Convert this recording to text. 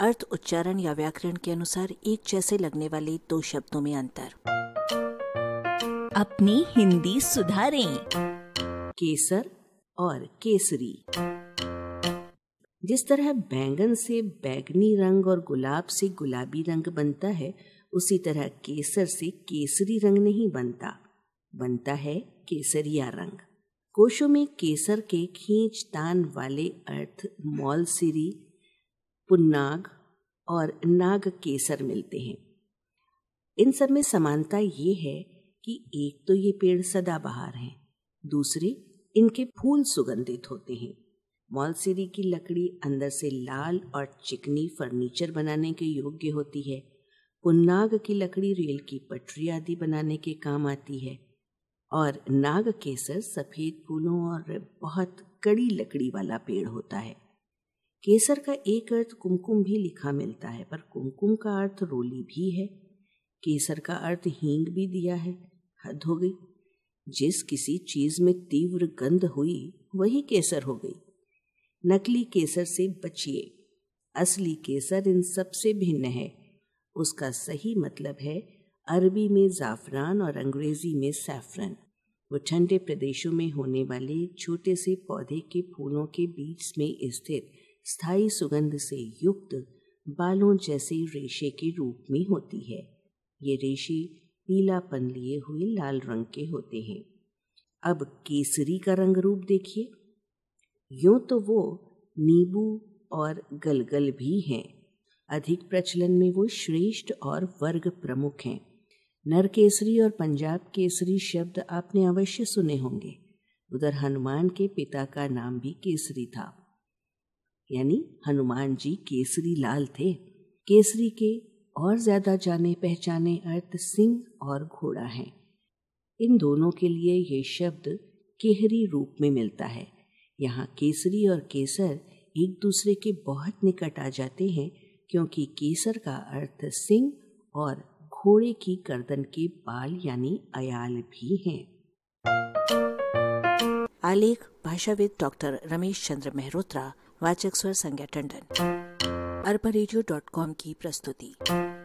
अर्थ उच्चारण या व्याकरण के अनुसार एक जैसे लगने वाले दो शब्दों में अंतर अपनी हिंदी सुधारें केसर और केसरी जिस तरह बैंगन से बैगनी रंग और गुलाब से गुलाबी रंग बनता है उसी तरह केसर से केसरी रंग नहीं बनता बनता है केसरिया रंग कोशों में केसर के खींच तान वाले अर्थ मॉल सीरी पुन्नाग और नाग केसर मिलते हैं इन सब में समानता ये है कि एक तो ये पेड़ सदाबहार हैं दूसरे इनके फूल सुगंधित होते हैं मॉलसीरी की लकड़ी अंदर से लाल और चिकनी फर्नीचर बनाने के योग्य होती है पुन्नाग की लकड़ी रेल की पटरी आदि बनाने के काम आती है और नाग केसर सफ़ेद फूलों और बहुत कड़ी लकड़ी वाला पेड़ होता है केसर का एक अर्थ कुमकुम भी लिखा मिलता है पर कुमकुम का अर्थ रोली भी है केसर का अर्थ हींग भी दिया है हद हो गई जिस किसी चीज में तीव्र गंध हुई वही केसर हो गई नकली केसर से बचिए असली केसर इन सब से भिन्न है उसका सही मतलब है अरबी में ज़ाफ़रान और अंग्रेज़ी में सैफरन वो ठंडे प्रदेशों में होने वाले छोटे से पौधे के फूलों के बीच में स्थित स्थायी सुगंध से युक्त बालों जैसे रेशे के रूप में होती है ये रेशे पीलापन लिए हुए लाल रंग के होते हैं अब केसरी का रंग रूप देखिए यूं तो वो नींबू और गलगल भी हैं अधिक प्रचलन में वो श्रेष्ठ और वर्ग प्रमुख हैं नर केसरी और पंजाब केसरी शब्द आपने अवश्य सुने होंगे उधर हनुमान के पिता का नाम भी केसरी था यानी हनुमान जी केसरी लाल थे केसरी के और ज्यादा जाने पहचाने अर्थ सिंह और घोड़ा हैं इन दोनों के लिए ये शब्द केहरी रूप में मिलता है यहाँ केसरी और केसर एक दूसरे के बहुत निकट आ जाते हैं क्योंकि केसर का अर्थ सिंह और घोड़े की गर्दन के बाल यानी अयाल भी हैं आलेख भाषाविद डॉक्टर रमेश चंद्र मेहरोत्रा वाचक स्वर संज्ञा टंडन अरबा की प्रस्तुति